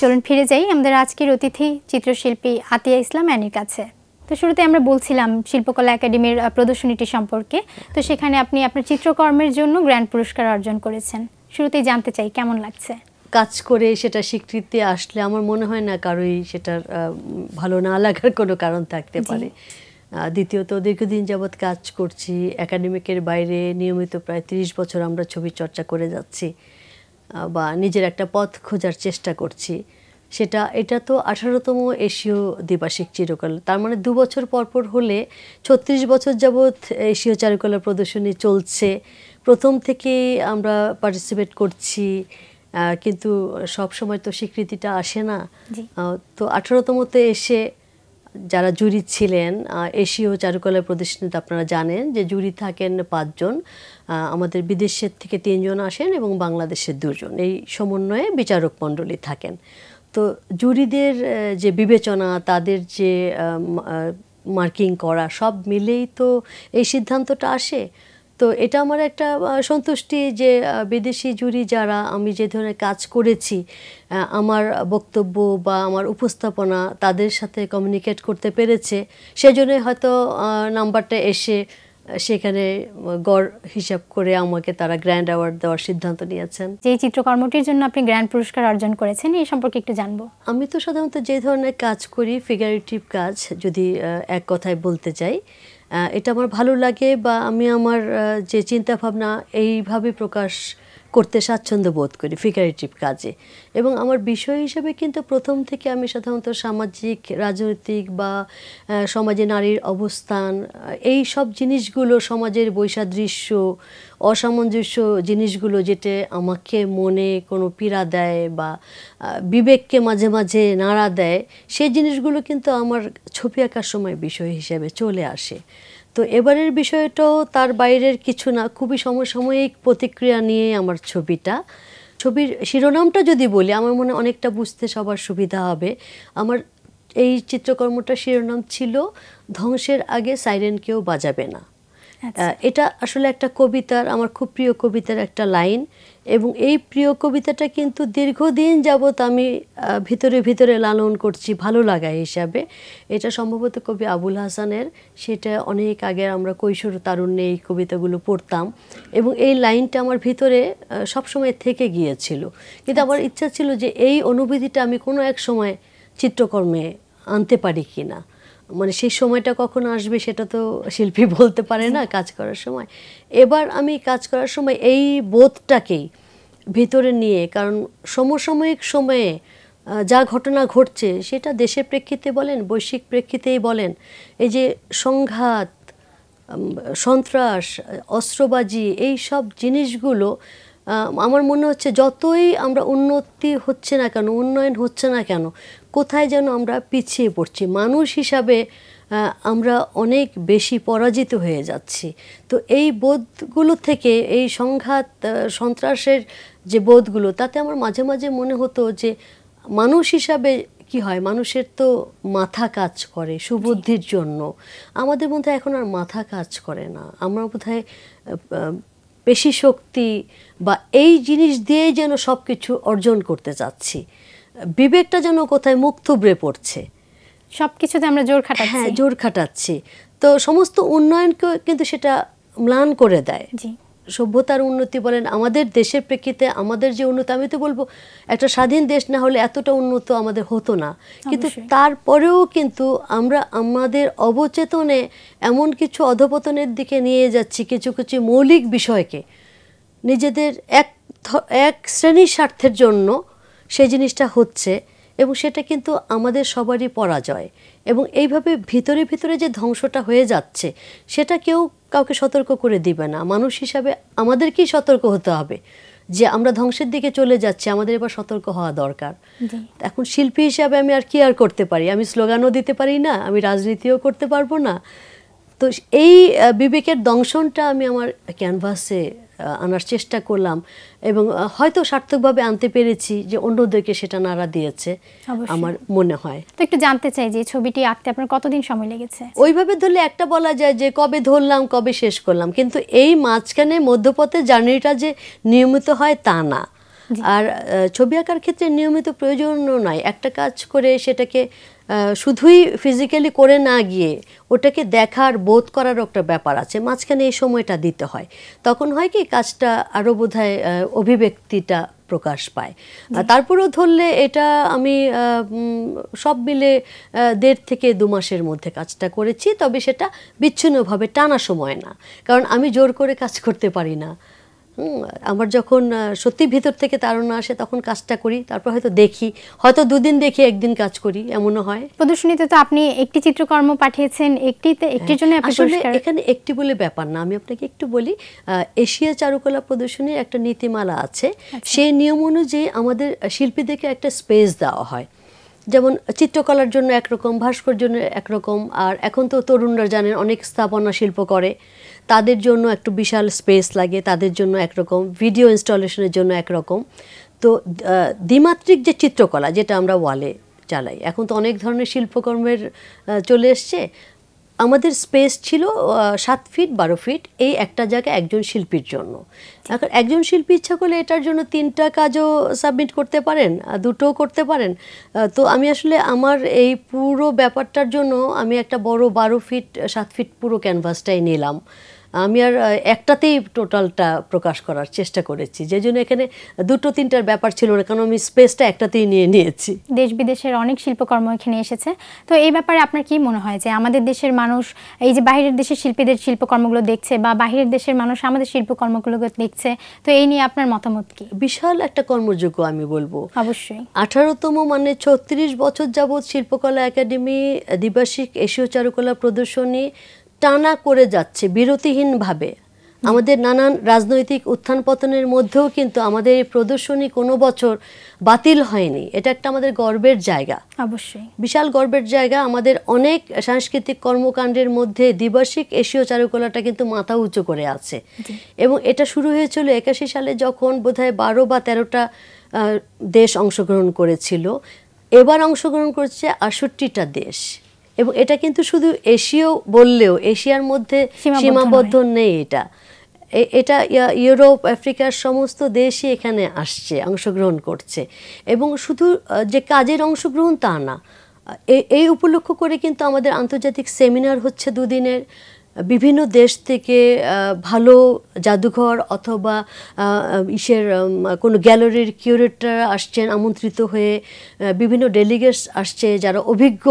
চলুন ফিরে যাই আমাদের আজকের অতিথি চিত্রশিল্পী আতিয়া ইসলাম অ্যানির কাছে তো শুরুতে আমরা বলছিলাম শিল্পকলা একাডেমির প্রদর্শনীটি সম্পর্কে তো সেখানে আপনি আপনার চিত্রকর্মের জন্য গ্র্যান্ড পুরস্কার অর্জন করেছেন শুরুতেই জানতে চাই কেমন লাগছে কাজ করে সেটা স্বীকৃতি আসলে আমার মনে হয় না কারোই সেটার ভালো না লাগার কোনো কারণ থাকতে পারে দ্বিতীয়ত দীর্ঘদিন যাবৎ কাজ করছি একাডেমিকের বাইরে নিয়মিত প্রায় ৩০ বছর আমরা ছবি চর্চা করে যাচ্ছি বা নিজের একটা পথ খোঁজার চেষ্টা করছি সেটা এটা তো আঠারোতম এশীয় দ্বিবার্ষিক চিরকাল তার মানে দু বছর পরপর হলে ছত্রিশ বছর যাবৎ এশীয় চারুকলা প্রদর্শনী চলছে প্রথম থেকে আমরা পার্টিসিপেট করছি কিন্তু সব সময় তো স্বীকৃতিটা আসে না তো আঠারোতমতে এসে যারা জুরি ছিলেন এশীয় চারুকলা প্রদর্শনীতে আপনারা জানেন যে জুরি থাকেন পাঁচজন আমাদের বিদেশের থেকে তিনজন আসেন এবং বাংলাদেশের দুজন এই সমন্বয়ে বিচারক মণ্ডলী থাকেন তো জুরিদের যে বিবেচনা তাদের যে মার্কিং করা সব মিলেই তো এই সিদ্ধান্তটা আসে তো এটা আমার একটা সন্তুষ্টি যে বিদেশি জুরি যারা আমি যে ধরনের কাজ করেছি আমার বক্তব্য বা আমার উপস্থাপনা তাদের সাথে কমিউনিকেট করতে পেরেছে সেজন্য হয়তো নাম্বারটা এসে সেখানে গড় হিসাব করে আমাকে তারা গ্র্যান্ড অ্যাওয়ার্ড দেওয়ার সিদ্ধান্ত নিয়েছেন যে চিত্রকর্মটির জন্য আপনি গ্র্যান্ড পুরস্কার অর্জন করেছেন এই সম্পর্কে একটু জানবো আমি তো সাধারণত যে ধরনের কাজ করি ফিগারেটিভ কাজ যদি এক কথায় বলতে চাই এটা আমার ভালো লাগে বা আমি আমার যে চিন্তাভাবনা এইভাবে প্রকাশ করতে স্বাচ্ছন্দ্য বোধ করি ফিগারেটিভ কাজে এবং আমার বিষয় হিসেবে কিন্তু প্রথম থেকে আমি সাধারণত সামাজিক রাজনৈতিক বা সমাজে নারীর অবস্থান এই সব জিনিসগুলো সমাজের বৈসাদৃশ্য অসামঞ্জস্য জিনিসগুলো যেটা আমাকে মনে কোনো পীড়া দেয় বা বিবেককে মাঝে মাঝে নাড়া দেয় সেই জিনিসগুলো কিন্তু আমার ছবি আঁকার সময় বিষয় হিসেবে চলে আসে তো এবারের বিষয়টাও তার বাইরের কিছু না খুবই সমসাময়িক প্রতিক্রিয়া নিয়ে আমার ছবিটা ছবির শিরোনামটা যদি বলি আমার মনে অনেকটা বুঝতে সবার সুবিধা হবে আমার এই চিত্রকর্মটার শিরোনাম ছিল ধ্বংসের আগে সাইরেনকেও বাজাবে না আচ্ছা। এটা আসলে একটা কবিতার আমার খুব প্রিয় কবিতার একটা লাইন এবং এই প্রিয় কবিতাটা কিন্তু দীর্ঘদিন যাবৎ আমি ভিতরে ভিতরে লালন করছি ভালো লাগা হিসাবে এটা সম্ভবত কবি আবুল হাসানের সেটা অনেক আগে আমরা কৈশোর তারুণ্যে এই কবিতাগুলো পড়তাম এবং এই লাইনটা আমার ভিতরে সবসময় থেকে গিয়েছিল কিন্তু আমার আচ্ছা। ইচ্ছা ছিল যে এই অনুভূতিটা আমি কোনো এক সময় চিত্রকর্মে আনতে পারি কি না মানে সেই সময়টা কখন আসবে সেটা তো শিল্পী বলতে পারে না কাজ করার সময় এবার আমি কাজ করার সময় এই বোধটাকেই ভিতরে নিয়ে কারণ সমসাময়িক সময়ে যা ঘটনা ঘটছে সেটা দেশের প্রেক্ষিতে বলেন বৈশ্বিক প্রেক্ষিতেই বলেন এই যে সংঘাত সন্ত্রাস অস্ত্রবাজি এই সব জিনিসগুলো আমার মনে হচ্ছে যতই আমরা উন্নতি হচ্ছে না কেন উন্নয়ন হচ্ছে না কেন কোথায় যেন আমরা পিছিয়ে পড়ছি মানুষ হিসাবে আমরা অনেক বেশি পরাজিত হয়ে যাচ্ছি তো এই বোধগুলো থেকে এই সংঘাত সন্ত্রাসের যে বোধগুলো তাতে আমার মাঝে মাঝে মনে হতো যে মানুষ হিসাবে কি হয় মানুষের তো মাথা কাজ করে সুবুদ্ধির জন্য আমাদের মধ্যে এখন আর মাথা কাজ করে না আমরা বোধহয় পেশি শক্তি বা এই জিনিস দিয়ে যেন সব কিছু অর্জন করতে চাচ্ছি বিবেকটা যেন কোথায় মুখ থুবড়ে পড়ছে সব কিছুতে আমরা জোর খাটাচ্ছি হ্যাঁ জোর খাটাচ্ছি তো সমস্ত উন্নয়নকে কিন্তু সেটা ম্লান করে দেয় জি সভ্যতার উন্নতি বলেন আমাদের দেশের প্রেক্ষিতে আমাদের যে উন্নতি আমি তো বলবো একটা স্বাধীন দেশ না হলে এতটা উন্নত আমাদের হতো না কিন্তু তারপরেও কিন্তু আমরা আমাদের অবচেতনে এমন কিছু অধপতনের দিকে নিয়ে যাচ্ছি কিছু কিছু মৌলিক বিষয়কে নিজেদের এক এক শ্রেণীর স্বার্থের জন্য সেই জিনিসটা হচ্ছে এবং সেটা কিন্তু আমাদের সবারই পরাজয় এবং এইভাবে ভিতরে ভিতরে যে ধ্বংসটা হয়ে যাচ্ছে সেটা কেউ কাউকে সতর্ক করে দিবে না মানুষ হিসাবে আমাদেরকেই সতর্ক হতে হবে যে আমরা ধ্বংসের দিকে চলে যাচ্ছি আমাদের এবার সতর্ক হওয়া দরকার এখন শিল্পী হিসাবে আমি আর কি আর করতে পারি আমি স্লোগানও দিতে পারি না আমি রাজনীতিও করতে পারবো না তো এই বিবেকের দংশনটা আমি আমার ক্যানভাসে আনার চেষ্টা করলাম এবং হয়তো সার্থকভাবে আনতে পেরেছি যে অন্যদেরকে সেটা নাড়া দিয়েছে আমার মনে হয় তো একটু জানতে চাই যে ছবিটি আঁকতে আপনার কতদিন সময় লেগেছে ওইভাবে ধরলে একটা বলা যায় যে কবে ধরলাম কবে শেষ করলাম কিন্তু এই মাঝখানে মধ্যপথে জার্নিটা যে নিয়মিত হয় তা না আর ছবি আঁকার ক্ষেত্রে নিয়মিত প্রয়োজনও নয় একটা কাজ করে সেটাকে শুধুই ফিজিক্যালি করে না গিয়ে ওটাকে দেখার বোধ করারও একটা ব্যাপার আছে মাঝখানে এই সময়টা দিতে হয় তখন হয় কি কাজটা আরও বোধ অভিব্যক্তিটা প্রকাশ পায় তারপরেও ধরলে এটা আমি সব মিলে দেড় থেকে দু মাসের মধ্যে কাজটা করেছি তবে সেটা বিচ্ছিন্নভাবে টানা সময় না কারণ আমি জোর করে কাজ করতে পারি না আমার যখন সত্যি ভিতর থেকে তাড়না আসে তখন কাজটা করি তারপর হয়তো দেখি হয়তো দুদিন দেখি একদিন কাজ করি এমনও হয় প্রদর্শনীতে তো আপনি একটি চিত্রকর্ম পাঠিয়েছেন একটিতে একটির জন্য আসলে এখানে একটি বলে ব্যাপার না আমি আপনাকে একটু বলি এশিয়া চারুকলা প্রদর্শনীর একটা নীতিমালা আছে আচ্ছা। সেই নিয়ম অনুযায়ী আমাদের শিল্পীদেরকে একটা স্পেস দেওয়া হয় যেমন চিত্রকলার জন্য একরকম ভাস্কর জন্য একরকম আর এখন তো তরুণরা জানেন অনেক স্থাপনা শিল্প করে তাদের জন্য একটু বিশাল স্পেস লাগে তাদের জন্য একরকম ভিডিও ইনস্টলেশনের জন্য একরকম তো দ্বিমাত্রিক যে চিত্রকলা যেটা আমরা ওয়ালে চালাই এখন তো অনেক ধরনের শিল্পকর্মের চলে এসছে আমাদের স্পেস ছিল সাত ফিট বারো ফিট এই একটা জায়গায় একজন শিল্পীর জন্য এখন একজন শিল্পী ইচ্ছা করলে এটার জন্য তিনটা কাজও সাবমিট করতে পারেন দুটোও করতে পারেন তো আমি আসলে আমার এই পুরো ব্যাপারটার জন্য আমি একটা বড় বারো ফিট সাত ফিট পুরো ক্যানভাসটাই নিলাম আমি আর একটাতেই টোটালটা প্রকাশ করার চেষ্টা করেছি যে জন্য এখানে দুটো তিনটার ব্যাপার ছিল না কারণ আমি স্পেসটা একটাতেই নিয়ে নিয়েছি দেশ বিদেশের অনেক শিল্পকর্ম এখানে এসেছে তো এই ব্যাপারে আপনার কি মনে হয় যে আমাদের দেশের মানুষ এই যে বাইরের দেশের শিল্পীদের শিল্পকর্মগুলো দেখছে বা বাইরের দেশের মানুষ আমাদের শিল্পকর্মগুলো দেখছে তো এই নিয়ে আপনার মতামত কি বিশাল একটা কর্মযোগ্য আমি বলবো অবশ্যই আঠারোতম মানে ছত্রিশ বছর যাবৎ শিল্পকলা একাডেমি দ্বিবার্ষিক এশীয় চারুকলা প্রদর্শনী টানা করে যাচ্ছে বিরতিহীনভাবে আমাদের নানান রাজনৈতিক উত্থান পতনের মধ্যেও কিন্তু আমাদের এই প্রদর্শনী কোনো বছর বাতিল হয়নি এটা একটা আমাদের গর্বের জায়গা অবশ্যই বিশাল গর্বের জায়গা আমাদের অনেক সাংস্কৃতিক কর্মকাণ্ডের মধ্যে দ্বিবার্ষিক এশীয় চারুকলাটা কিন্তু মাথা উঁচু করে আছে এবং এটা শুরু হয়েছিল একাশি সালে যখন বোধহয় বারো বা তেরোটা দেশ অংশগ্রহণ করেছিল এবার অংশগ্রহণ করছে আষট্টিটা দেশ এবং এটা কিন্তু শুধু এশীয় বললেও এশিয়ার মধ্যে সীমাবদ্ধ নেই এটা এটা ইউরোপ আফ্রিকার সমস্ত দেশই এখানে আসছে অংশগ্রহণ করছে এবং শুধু যে কাজের অংশগ্রহণ তা না এই উপলক্ষ করে কিন্তু আমাদের আন্তর্জাতিক সেমিনার হচ্ছে দুদিনের বিভিন্ন দেশ থেকে ভালো জাদুঘর অথবা ইসের কোনো গ্যালারির কিউরেটর আসছেন আমন্ত্রিত হয়ে বিভিন্ন ডেলিগেটস আসছে যারা অভিজ্ঞ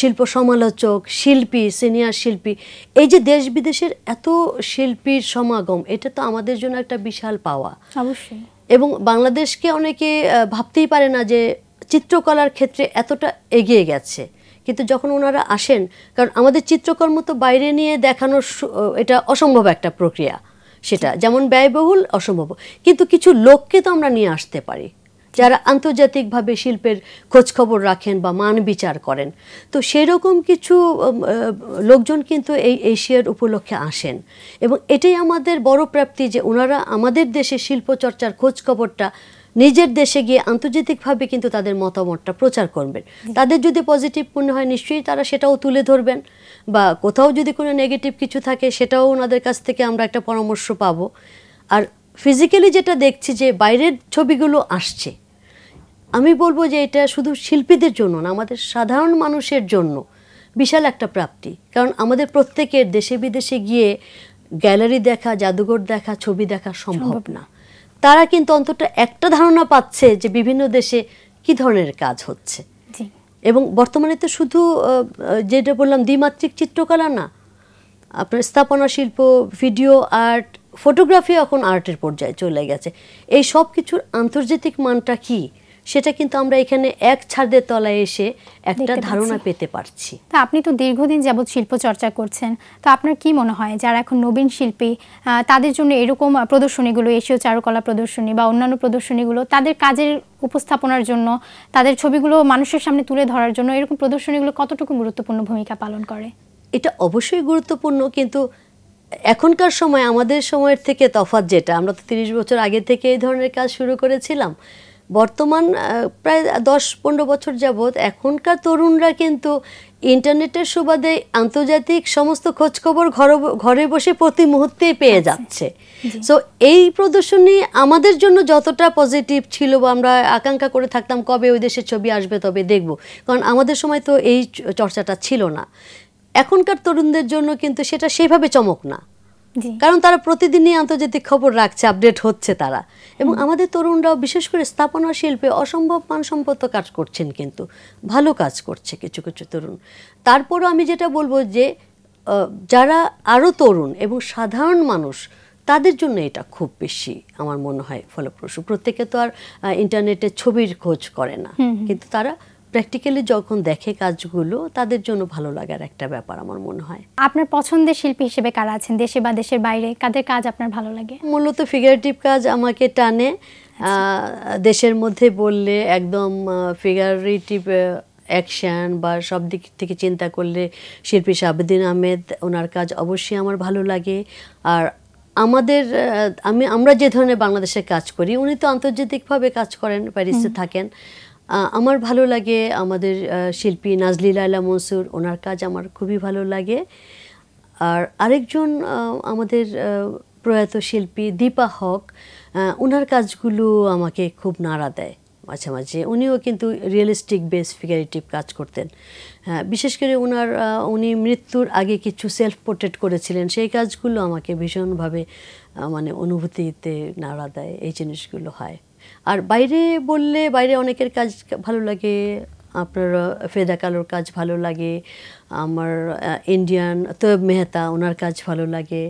শিল্প সমালোচক শিল্পী সিনিয়র শিল্পী এই যে দেশ বিদেশের এত শিল্পীর সমাগম এটা তো আমাদের জন্য একটা বিশাল পাওয়া অবশ্যই এবং বাংলাদেশকে অনেকে ভাবতেই পারে না যে চিত্রকলার ক্ষেত্রে এতটা এগিয়ে গেছে কিন্তু যখন ওনারা আসেন কারণ আমাদের চিত্রকর্ম তো বাইরে নিয়ে দেখানোর এটা অসম্ভব একটা প্রক্রিয়া সেটা যেমন ব্যয়বহুল অসম্ভব কিন্তু কিছু লোককে তো আমরা নিয়ে আসতে পারি যারা আন্তর্জাতিকভাবে শিল্পের খোঁজখবর রাখেন বা মান বিচার করেন তো সেরকম কিছু লোকজন কিন্তু এই এশিয়ার উপলক্ষে আসেন এবং এটাই আমাদের বড় প্রাপ্তি যে ওনারা আমাদের দেশে শিল্প চর্চার খোঁজখবরটা নিজের দেশে গিয়ে আন্তর্জাতিকভাবে কিন্তু তাদের মতামতটা প্রচার করবেন তাদের যদি পজিটিভ মনে হয় নিশ্চয়ই তারা সেটাও তুলে ধরবেন বা কোথাও যদি কোনো নেগেটিভ কিছু থাকে সেটাও ওনাদের কাছ থেকে আমরা একটা পরামর্শ পাবো আর ফিজিক্যালি যেটা দেখছি যে বাইরের ছবিগুলো আসছে আমি বলবো যে এটা শুধু শিল্পীদের জন্য না আমাদের সাধারণ মানুষের জন্য বিশাল একটা প্রাপ্তি কারণ আমাদের প্রত্যেকের দেশে বিদেশে গিয়ে গ্যালারি দেখা জাদুঘর দেখা ছবি দেখা সম্ভব না তারা কিন্তু অন্তত একটা ধারণা পাচ্ছে যে বিভিন্ন দেশে কি ধরনের কাজ হচ্ছে এবং বর্তমানে তো শুধু যেটা বললাম দ্বিমাত্রিক চিত্রকলা না আপনার স্থাপনা শিল্প ভিডিও আর্ট ফটোগ্রাফি এখন আর্টের পর্যায়ে চলে গেছে এই সব কিছুর আন্তর্জাতিক মানটা কী সেটা কিন্তু আমরা এখানে এক ছাদের তলায় এসে একটা ধারণা পেতে পারছি তা আপনি তো দীর্ঘদিন যাবৎ শিল্প চর্চা করছেন তো আপনার কি মনে হয় যারা এখন নবীন শিল্পী তাদের জন্য এরকম প্রদর্শনীগুলো এশীয় চারুকলা প্রদর্শনী বা অন্যান্য প্রদর্শনীগুলো তাদের কাজের উপস্থাপনার জন্য তাদের ছবিগুলো মানুষের সামনে তুলে ধরার জন্য এরকম প্রদর্শনীগুলো কতটুকু গুরুত্বপূর্ণ ভূমিকা পালন করে এটা অবশ্যই গুরুত্বপূর্ণ কিন্তু এখনকার সময় আমাদের সময়ের থেকে তফাত যেটা আমরা তো তিরিশ বছর আগে থেকে এই ধরনের কাজ শুরু করেছিলাম বর্তমান প্রায় দশ পনেরো বছর যাবৎ এখনকার তরুণরা কিন্তু ইন্টারনেটের সুবাদে আন্তর্জাতিক সমস্ত খোঁজখবর ঘর ঘরে বসে প্রতি মুহূর্তেই পেয়ে আচ্ছা। যাচ্ছে সো এই প্রদর্শনী আমাদের জন্য যতটা পজিটিভ ছিল বা আমরা আকাঙ্ক্ষা করে থাকতাম কবে ওই দেশের ছবি আসবে তবে দেখব কারণ আমাদের সময় তো এই চর্চাটা ছিল না এখনকার তরুণদের জন্য কিন্তু সেটা সেভাবে চমক না কারণ তারা প্রতিদিনই আন্তর্জাতিক খবর রাখছে আপডেট হচ্ছে তারা এবং আমাদের তরুণরাও বিশেষ করে স্থাপনা শিল্পে অসম্ভব মানসম্পত্ত কাজ করছেন কিন্তু ভালো কাজ করছে কিছু কিছু তরুণ তারপরও আমি যেটা বলবো যে যারা আরও তরুণ এবং সাধারণ মানুষ তাদের জন্য এটা খুব বেশি আমার মনে হয় ফলপ্রসূ প্রত্যেকে তো আর ইন্টারনেটে ছবির খোঁজ করে না কিন্তু তারা প্র্যাকটিক্যালি যখন দেখে কাজগুলো তাদের জন্য ভালো লাগার একটা ব্যাপার আমার মনে হয় আপনার পছন্দের শিল্পী হিসেবে কারা আছেন দেশে বা দেশের বাইরে কাদের কাজ আপনার ভালো লাগে মূলত ফিগারেটিভ কাজ আমাকে টানে আচ্ছা। দেশের মধ্যে বললে একদম ফিগারেটিভ অ্যাকশান বা সব দিক থেকে চিন্তা করলে শিল্পী সাবুদ্দিন আহমেদ ওনার কাজ অবশ্যই আমার ভালো লাগে আর আমাদের আমি আমরা যে ধরনের বাংলাদেশে কাজ করি উনি তো আন্তর্জাতিকভাবে কাজ করেন প্যারিসে থাকেন আমার ভালো লাগে আমাদের শিল্পী নাজলি লাইলা মনসুর ওনার কাজ আমার খুবই ভালো লাগে আর আরেকজন আমাদের প্রয়াত শিল্পী দীপা হক ওনার কাজগুলো আমাকে খুব নাড়া দেয় মাঝে মাঝে উনিও কিন্তু রিয়েলিস্টিক বেস ফিগারেটিভ কাজ করতেন হ্যাঁ বিশেষ করে ওনার উনি মৃত্যুর আগে কিছু সেলফ পোর্ট্রেট করেছিলেন সেই কাজগুলো আমাকে ভীষণভাবে মানে অনুভূতিতে নাড়া দেয় এই জিনিসগুলো হয় আর বাইরে বললে বাইরে অনেকের কাজ ভালো লাগে আপনার ফেদা কালোর কাজ ভালো লাগে আমার ইন্ডিয়ান তৈব মেহতা ওনার কাজ ভালো লাগে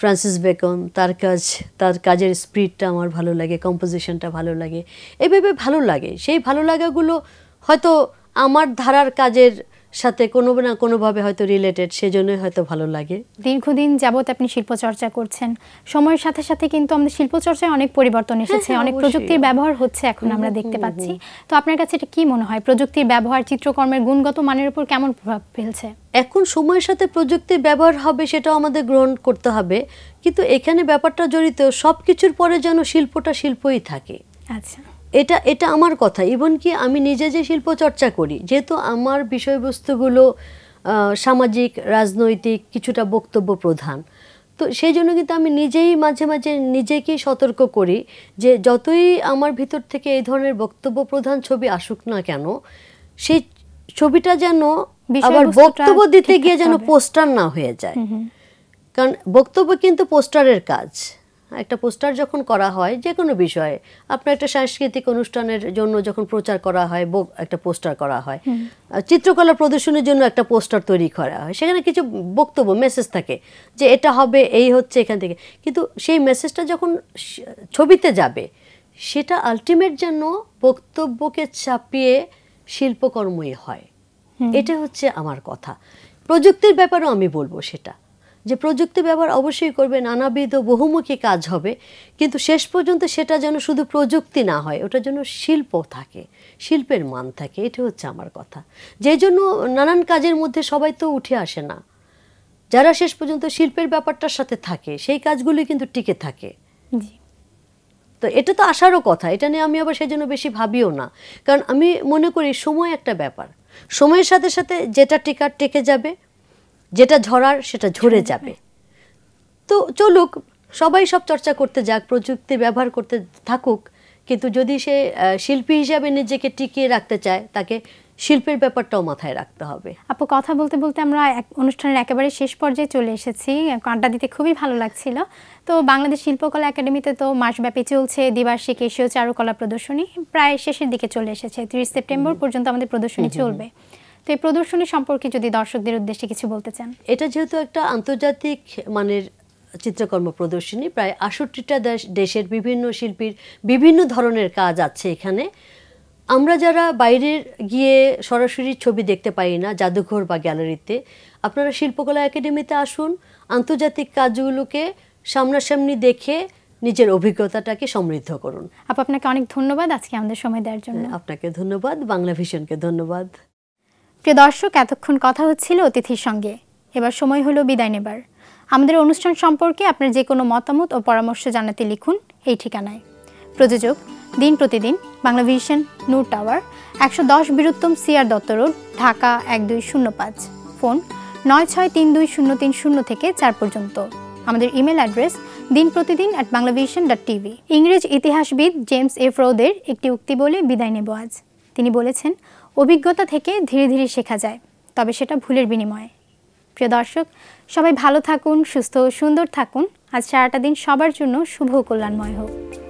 ফ্রান্সিস বেকন তার কাজ তার কাজের স্পিডটা আমার ভালো লাগে কম্পোজিশনটা ভালো লাগে এভাবে ভালো লাগে সেই ভালো লাগাগুলো হয়তো আমার ধারার কাজের সাথে কোনো না কোনোভাবে হয়তো রিলেটেড সেজন্য হয়তো ভালো লাগে দীর্ঘদিন যাবৎ আপনি শিল্পচর্চা করছেন সময়ের সাথে সাথে কিন্তু আমাদের শিল্পচর্চায় অনেক পরিবর্তন হ্যাঁ, এসেছে হ্যাঁ, অনেক প্রযুক্তির ব্যবহার হচ্ছে এখন আমরা দেখতে পাচ্ছি তো আপনার কাছে এটা কি মনে হয় প্রযুক্তির ব্যবহার চিত্রকর্মের গুণগত মানের উপর কেমন প্রভাব ফেলছে এখন সময়ের সাথে প্রযুক্তির ব্যবহার হবে সেটাও আমাদের গ্রহণ করতে হবে কিন্তু এখানে ব্যাপারটা জড়িত সব কিছুর পরে যেন শিল্পটা শিল্পই থাকে আচ্ছা এটা এটা আমার কথা ইভন কি আমি নিজে যে শিল্প চর্চা করি যেহেতু আমার বিষয়বস্তুগুলো সামাজিক রাজনৈতিক কিছুটা বক্তব্য প্রধান তো সেই জন্য কিন্তু আমি নিজেই মাঝে মাঝে নিজেকেই সতর্ক করি যে যতই আমার ভিতর থেকে এই ধরনের বক্তব্য প্রধান ছবি আসুক না কেন সেই ছবিটা যেন আবার বক্তব্য দিতে গিয়ে যেন পোস্টার না হয়ে যায় কারণ বক্তব্য কিন্তু পোস্টারের কাজ একটা পোস্টার যখন করা হয় যে কোনো বিষয়ে আপনার একটা সাংস্কৃতিক অনুষ্ঠানের জন্য যখন প্রচার করা হয় একটা পোস্টার করা হয় চিত্রকলা প্রদর্শনীর জন্য একটা পোস্টার তৈরি করা হয় সেখানে কিছু বক্তব্য মেসেজ থাকে যে এটা হবে এই হচ্ছে এখান থেকে কিন্তু সেই মেসেজটা যখন ছবিতে যাবে সেটা আলটিমেট যেন বক্তব্যকে চাপিয়ে শিল্পকর্মই হয় এটা হচ্ছে আমার কথা প্রযুক্তির ব্যাপারেও আমি বলবো সেটা যে প্রযুক্তি ব্যবহার অবশ্যই করবে নানাবিধ বহুমুখী কাজ হবে কিন্তু শেষ পর্যন্ত সেটা যেন শুধু প্রযুক্তি না হয় ওটা যেন শিল্প থাকে শিল্পের মান থাকে এটা হচ্ছে আমার কথা যে জন্য নানান কাজের মধ্যে সবাই তো উঠে আসে না যারা শেষ পর্যন্ত শিল্পের ব্যাপারটার সাথে থাকে সেই কাজগুলি কিন্তু টিকে থাকে তো এটা তো আসারও কথা এটা নিয়ে আমি আবার সেই জন্য বেশি ভাবিও না কারণ আমি মনে করি সময় একটা ব্যাপার সময়ের সাথে সাথে যেটা টিকার টেকে যাবে যেটা ঝরার সেটা ঝরে যাবে তো চলুক সবাই সব চর্চা করতে যাক প্রযুক্তি ব্যবহার করতে থাকুক কিন্তু যদি সে শিল্পী হিসাবে নিজেকে টিকিয়ে রাখতে চায় তাকে শিল্পের ব্যাপারটাও মাথায় রাখতে হবে আপু কথা বলতে বলতে আমরা এক অনুষ্ঠানের একেবারে শেষ পর্যায়ে চলে এসেছি কাঁটা দিতে খুবই ভালো লাগছিল তো বাংলাদেশ শিল্পকলা একাডেমিতে তো মাসব্যাপী চলছে দ্বিবার্ষিক এশীয় চারুকলা প্রদর্শনী প্রায় শেষের দিকে চলে এসেছে তিরিশ সেপ্টেম্বর পর্যন্ত আমাদের প্রদর্শনী চলবে তো এই প্রদর্শনী সম্পর্কে যদি দর্শকদের উদ্দেশ্যে কিছু বলতে চান এটা যেহেতু একটা আন্তর্জাতিক মানের চিত্রকর্ম প্রদর্শনী প্রায় আষট্টিটা দেশের বিভিন্ন শিল্পীর বিভিন্ন ধরনের কাজ আছে এখানে আমরা যারা বাইরের গিয়ে সরাসরি ছবি দেখতে পাই না জাদুঘর বা গ্যালারিতে আপনারা শিল্পকলা একাডেমিতে আসুন আন্তর্জাতিক কাজগুলোকে সামনাসামনি দেখে নিজের অভিজ্ঞতাটাকে সমৃদ্ধ করুন আপ আপনাকে অনেক ধন্যবাদ আজকে আমাদের সময় দেওয়ার জন্য হ্যাঁ, আপনাকে ধন্যবাদ বাংলা ভিশনকে ধন্যবাদ প্রিয় দর্শক এতক্ষণ কথা হচ্ছিল অতিথির সঙ্গে এবার সময় হলো বিদায় নেবার আমাদের অনুষ্ঠান সম্পর্কে আপনার যে কোনো মতামত ও পরামর্শ জানাতে লিখুন এই ঠিকানায় প্রযোজক দিন প্রতিদিন বাংলা ভিশন নূর টাওয়ার একশো দশ বীরত্তম সিআর দত্ত রোড ঢাকা এক দুই শূন্য পাঁচ ফোন নয় ছয় তিন দুই শূন্য তিন শূন্য থেকে চার পর্যন্ত আমাদের ইমেল অ্যাড্রেস দিন প্রতিদিন অ্যাট বাংলাভিশন ডট টিভি ইংরেজ ইতিহাসবিদ জেমস এফ রোদের একটি উক্তি বলে বিদায় নেব আজ তিনি বলেছেন অভিজ্ঞতা থেকে ধীরে ধীরে শেখা যায় তবে সেটা ভুলের বিনিময়ে প্রিয় দর্শক সবাই ভালো থাকুন সুস্থ ও সুন্দর থাকুন আজ সারাটা দিন সবার জন্য শুভ কল্যাণময় হোক